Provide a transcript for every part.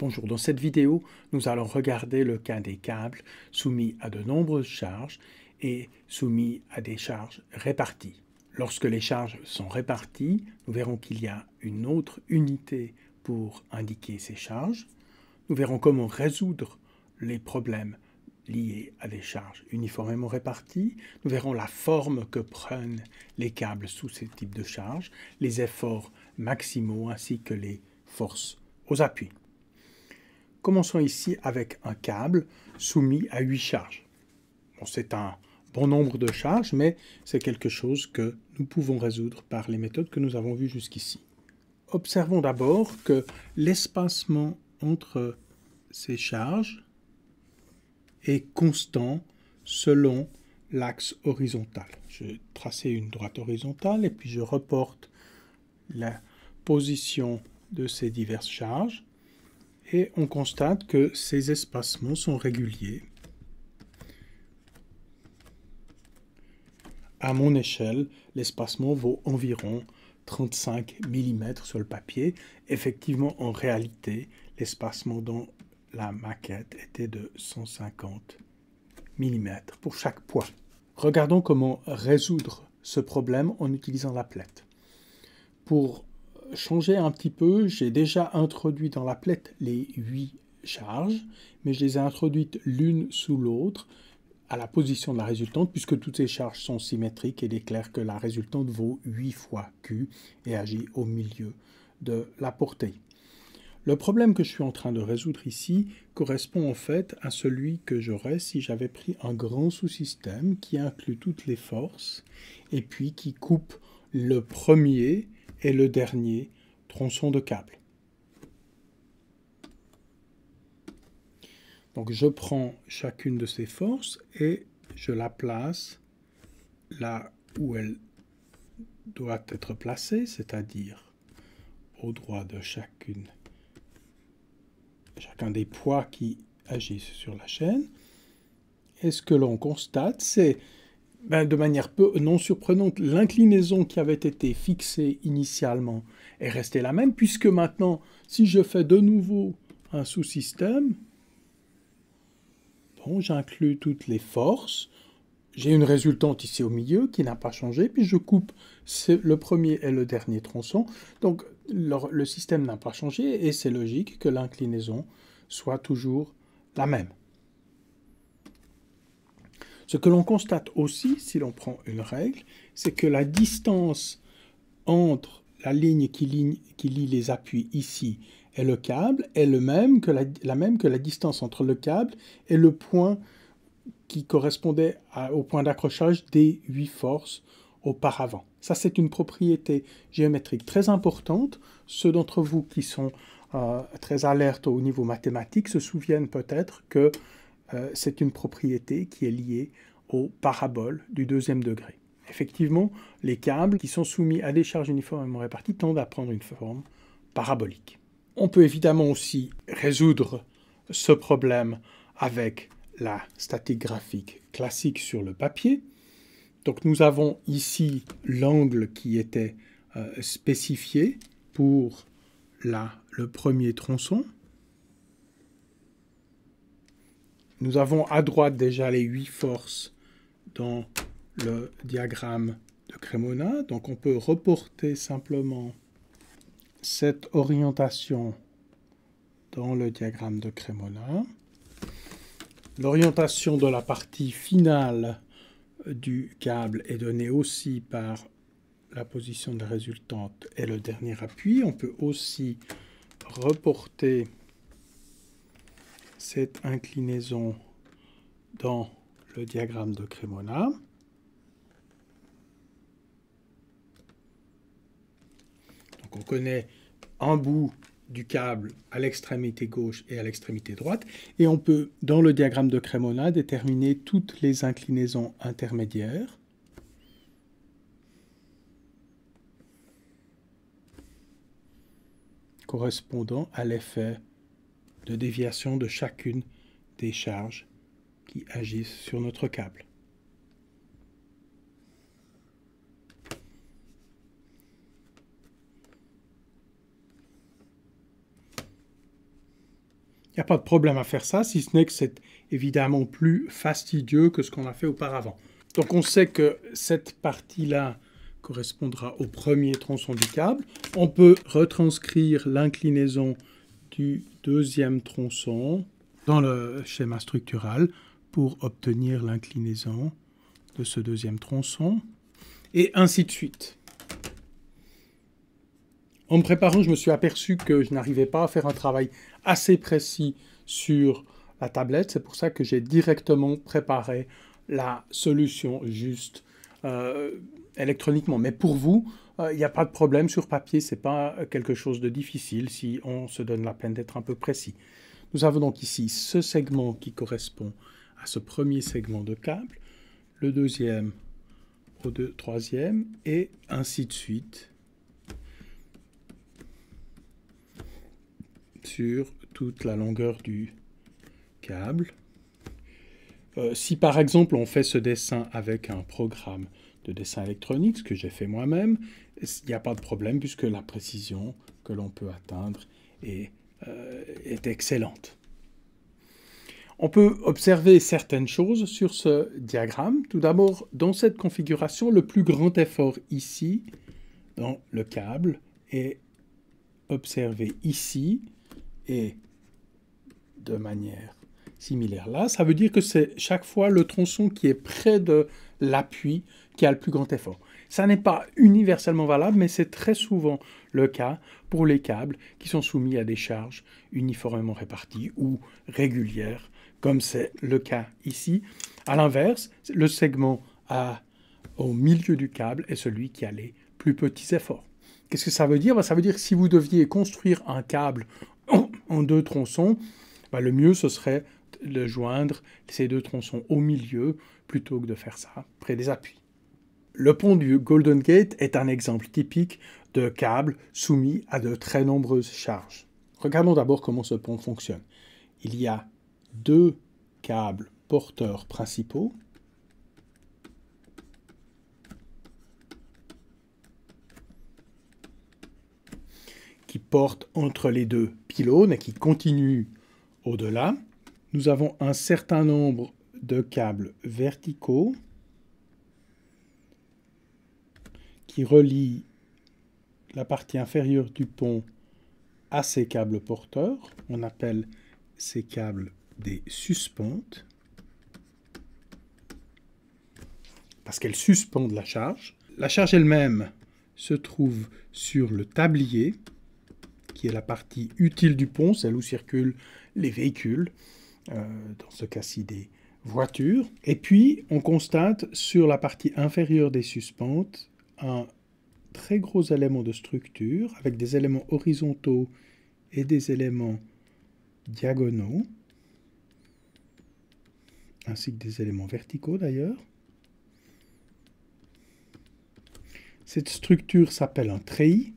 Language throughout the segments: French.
Bonjour, dans cette vidéo, nous allons regarder le cas des câbles soumis à de nombreuses charges et soumis à des charges réparties. Lorsque les charges sont réparties, nous verrons qu'il y a une autre unité pour indiquer ces charges. Nous verrons comment résoudre les problèmes liés à des charges uniformément réparties. Nous verrons la forme que prennent les câbles sous ce type de charges, les efforts maximaux ainsi que les forces aux appuis. Commençons ici avec un câble soumis à 8 charges. Bon, c'est un bon nombre de charges, mais c'est quelque chose que nous pouvons résoudre par les méthodes que nous avons vues jusqu'ici. Observons d'abord que l'espacement entre ces charges est constant selon l'axe horizontal. Je vais tracer une droite horizontale et puis je reporte la position de ces diverses charges et on constate que ces espacements sont réguliers à mon échelle, l'espacement vaut environ 35 mm sur le papier. Effectivement, en réalité, l'espacement dans la maquette était de 150 mm pour chaque poids. Regardons comment résoudre ce problème en utilisant la plate. Pour changer un petit peu, j'ai déjà introduit dans la plate les huit charges, mais je les ai introduites l'une sous l'autre à la position de la résultante, puisque toutes ces charges sont symétriques, il est clair que la résultante vaut 8 fois Q et agit au milieu de la portée. Le problème que je suis en train de résoudre ici correspond en fait à celui que j'aurais si j'avais pris un grand sous-système qui inclut toutes les forces et puis qui coupe le premier et le dernier tronçon de câble. Donc je prends chacune de ces forces et je la place là où elle doit être placée, c'est-à-dire au droit de chacune, chacun des poids qui agissent sur la chaîne. Et ce que l'on constate, c'est ben, de manière peu non surprenante, l'inclinaison qui avait été fixée initialement est restée la même, puisque maintenant, si je fais de nouveau un sous-système, bon, j'inclus toutes les forces, j'ai une résultante ici au milieu qui n'a pas changé, puis je coupe le premier et le dernier tronçon. Donc le système n'a pas changé et c'est logique que l'inclinaison soit toujours la même. Ce que l'on constate aussi, si l'on prend une règle, c'est que la distance entre la ligne qui, lie, les appuis ici et le câble est la, même que la distance entre le câble et le point qui correspondait au point d'accrochage des huit forces auparavant. Ça, c'est une propriété géométrique très importante. Ceux d'entre vous qui sont euh, très alertes au niveau mathématique se souviennent peut-être que euh, c'est une propriété qui est liée aux paraboles du deuxième degré. Effectivement, les câbles qui sont soumis à des charges uniformément réparties tendent à prendre une forme parabolique. On peut évidemment aussi résoudre ce problème avec la statique graphique classique sur le papier. Donc nous avons ici l'angle qui était euh, spécifié pour le premier tronçon. Nous avons à droite déjà les huit forces dans le diagramme de Cremona. Donc on peut reporter simplement cette orientation dans le diagramme de Cremona. L'orientation de la partie finale du câble est donnée aussi par la position de la résultante et le dernier appui. On peut aussi reporter cette inclinaison dans le diagramme de Cremona. Donc on connaît un bout du câble à l'extrémité gauche et à l'extrémité droite. Et on peut, dans le diagramme de Cremona, déterminer toutes les inclinaisons intermédiaires. correspondant à l'effet de déviation de chacune des charges qui agissent sur notre câble. Il n'y a pas de problème à faire ça, si ce n'est que c'est évidemment plus fastidieux que ce qu'on a fait auparavant. Donc on sait que cette partie-là correspondra au premier tronçon du câble. On peut retranscrire l'inclinaison du deuxième tronçon dans le schéma structural pour obtenir l'inclinaison de ce deuxième tronçon, et ainsi de suite. En me préparant, je me suis aperçu que je n'arrivais pas à faire un travail assez précis sur la tablette. C'est pour ça que j'ai directement préparé la solution juste euh, électroniquement. Mais pour vous, euh, il n'y a pas de problème sur papier, ce n'est pas euh, quelque chose de difficile si on se donne la peine d'être un peu précis. Nous avons donc ici ce segment qui correspond à ce premier segment de câble, le deuxième au troisième, et ainsi de suite sur toute la longueur du câble. Euh, si par exemple on fait ce dessin avec un programme de dessin électronique, ce que j'ai fait moi-même, il n'y a pas de problème puisque la précision que l'on peut atteindre est, euh, est excellente. On peut observer certaines choses sur ce diagramme. Tout d'abord, dans cette configuration, le plus grand effort ici, dans le câble, est observé ici et de manière similaire là, ça veut dire que c'est chaque fois le tronçon qui est près de l'appui qui a le plus grand effort. Ça n'est pas universellement valable, mais c'est très souvent le cas pour les câbles qui sont soumis à des charges uniformément réparties ou régulières, comme c'est le cas ici. À l'inverse, le segment au milieu du câble est celui qui a les plus petits efforts. Qu'est-ce que ça veut dire ben, Ça veut dire que si vous deviez construire un câble en deux tronçons, ben, le mieux ce serait de joindre ces deux tronçons au milieu plutôt que de faire ça près des appuis. Le pont du Golden Gate est un exemple typique de câble soumis à de très nombreuses charges. Regardons d'abord comment ce pont fonctionne. Il y a deux câbles porteurs principaux. qui portent entre les deux pylônes et qui continuent au-delà. Nous avons un certain nombre de câbles verticaux qui relient la partie inférieure du pont à ces câbles porteurs. On appelle ces câbles des suspentes parce qu'elles suspendent la charge. La charge elle-même se trouve sur le tablier, qui est la partie utile du pont, celle où circulent les véhicules. Euh, dans ce cas-ci des voitures. Et puis, on constate sur la partie inférieure des suspentes un très gros élément de structure avec des éléments horizontaux et des éléments diagonaux, ainsi que des éléments verticaux d'ailleurs. Cette structure s'appelle un treillis.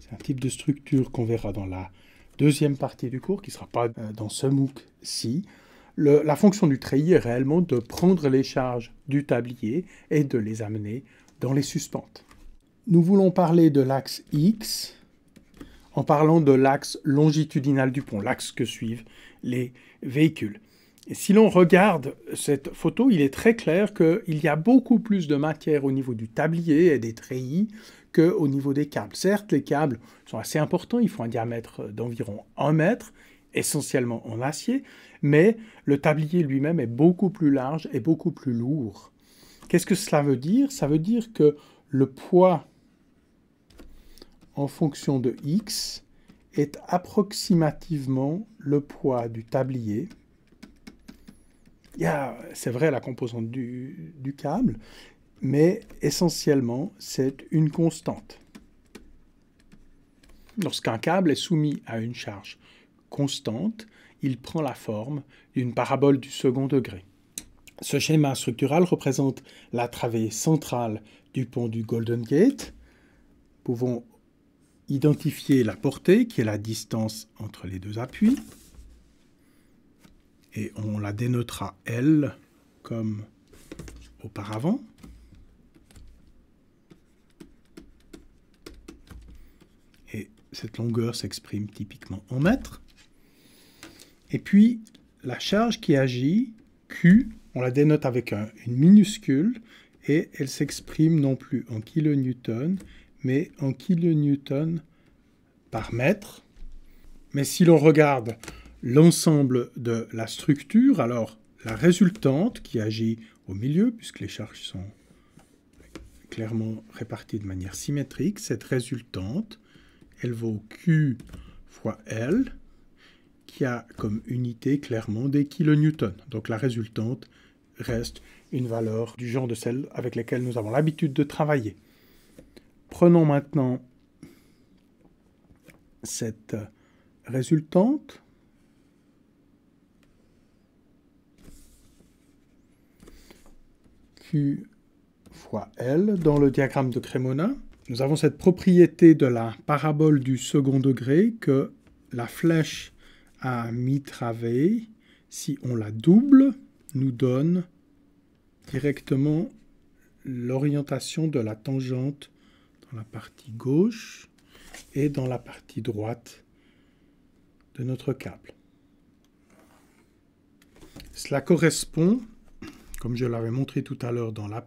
C'est un type de structure qu'on verra dans la deuxième partie du cours, qui ne sera pas euh, dans ce MOOC-ci, la fonction du treillis est réellement de prendre les charges du tablier et de les amener dans les suspentes. Nous voulons parler de l'axe X en parlant de l'axe longitudinal du pont, l'axe que suivent les véhicules. Et si l'on regarde cette photo, il est très clair qu'il y a beaucoup plus de matière au niveau du tablier et des treillis au niveau des câbles. Certes, les câbles sont assez importants, ils font un diamètre euh, d'environ 1 mètre, essentiellement en acier, mais le tablier lui-même est beaucoup plus large et beaucoup plus lourd. Qu'est-ce que cela veut dire Ça veut dire que le poids en fonction de x est approximativement le poids du tablier. c'est vrai la composante du câble, mais essentiellement, c'est une constante. Lorsqu'un câble est soumis à une charge constante, il prend la forme d'une parabole du second degré. Ce schéma structural représente la travée centrale du pont du Golden Gate. Nous pouvons identifier la portée, qui est la distance entre les deux appuis. Et on la dénotera L comme auparavant. cette longueur s'exprime typiquement en mètres. Et puis, la charge qui agit, Q, on la dénote avec une minuscule, et elle s'exprime non plus en kilonewton, mais en kilonewton par mètre. Mais si l'on regarde l'ensemble de la structure, alors la résultante qui agit au milieu, puisque les charges sont clairement réparties de manière symétrique, cette résultante elle vaut Q fois L, qui a comme unité clairement des kilonewtons. Donc la résultante reste une valeur du genre de celle avec laquelle nous avons l'habitude de travailler. Prenons maintenant cette résultante. Q fois L dans le diagramme de Cremona nous avons cette propriété de la parabole du second degré que la flèche à mi-travée, si on la double, nous donne directement l'orientation de la tangente dans la partie gauche et dans la partie droite de notre câble. Cela correspond, comme je l'avais montré tout à l'heure dans la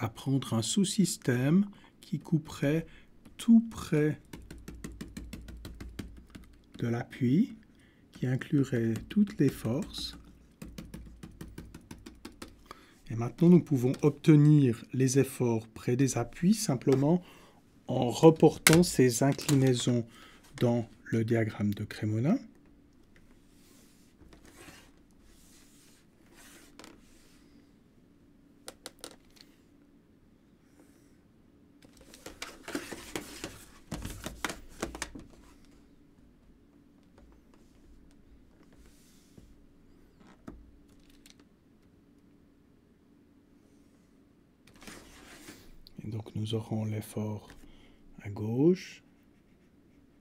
à prendre un sous-système qui couperait tout près de l'appui, qui inclurait toutes les forces. Et maintenant, nous pouvons obtenir les efforts près des appuis simplement en reportant ces inclinaisons dans le diagramme de Crémonin. aurons l'effort à gauche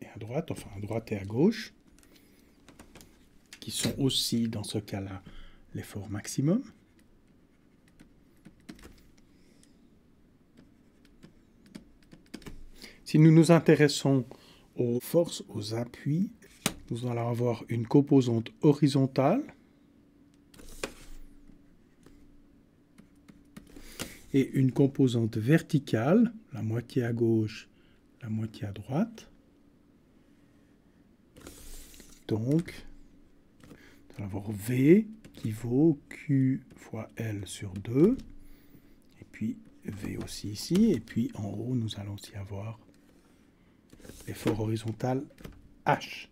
et à droite, enfin à droite et à gauche, qui sont aussi dans ce cas-là l'effort maximum. Si nous nous intéressons aux forces, aux appuis, nous allons avoir une composante horizontale une composante verticale, la moitié à gauche, la moitié à droite. Donc, on va avoir V qui vaut Q fois L sur 2, et puis V aussi ici, et puis en haut, nous allons aussi avoir l'effort horizontal H.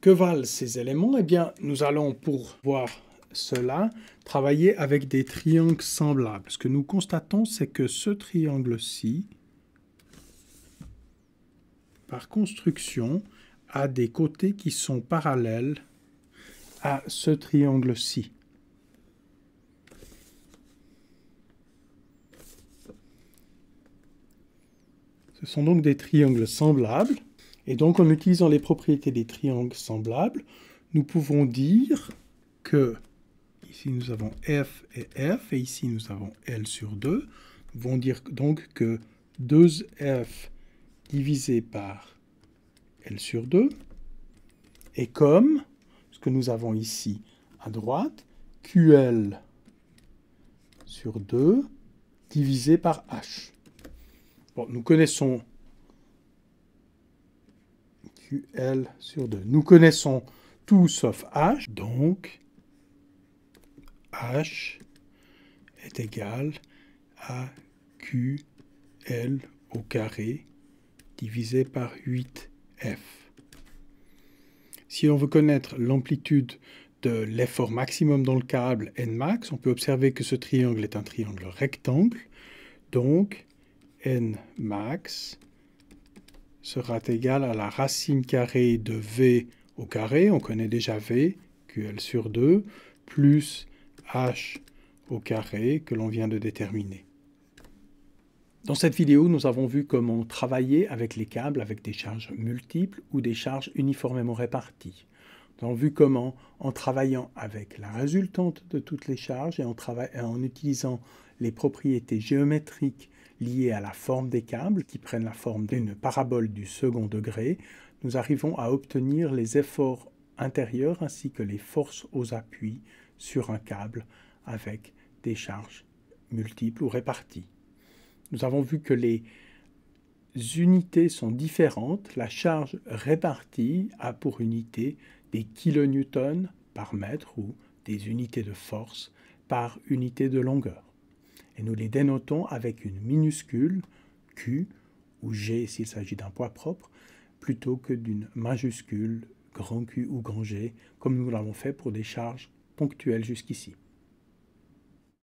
Que valent ces éléments Eh bien, nous allons, pour voir cela, travailler avec des triangles semblables. Ce que nous constatons, c'est que ce triangle-ci, par construction, a des côtés qui sont parallèles à ce triangle-ci. Ce sont donc des triangles semblables. Et donc, en utilisant les propriétés des triangles semblables, nous pouvons dire que Ici, nous avons f et f, et ici, nous avons L sur 2. Vont dire donc que 2f divisé par L sur 2 est comme ce que nous avons ici à droite, QL sur 2 divisé par H. Bon, nous connaissons QL sur 2. Nous connaissons tout sauf H, donc H est égal à QL au carré divisé par 8F. Si on veut connaître l'amplitude de l'effort maximum dans le câble Nmax, on peut observer que ce triangle est un triangle rectangle. Donc, Nmax sera égal à la racine carrée de V au carré, on connaît déjà V, QL sur 2, plus h au carré que l'on vient de déterminer. Dans cette vidéo, nous avons vu comment travailler avec les câbles avec des charges multiples ou des charges uniformément réparties. Nous avons vu comment, en travaillant avec la résultante de toutes les charges et en, en utilisant les propriétés géométriques liées à la forme des câbles, qui prennent la forme d'une parabole du second degré, nous arrivons à obtenir les efforts intérieurs ainsi que les forces aux appuis sur un câble avec des charges multiples ou réparties. Nous avons vu que les unités sont différentes. La charge répartie a pour unité des kilonewtons par mètre ou des unités de force par unité de longueur. Et nous les dénotons avec une minuscule Q ou G s'il s'agit d'un poids propre, plutôt que d'une majuscule grand Q ou grand G, comme nous l'avons fait pour des charges ponctuelle jusqu'ici.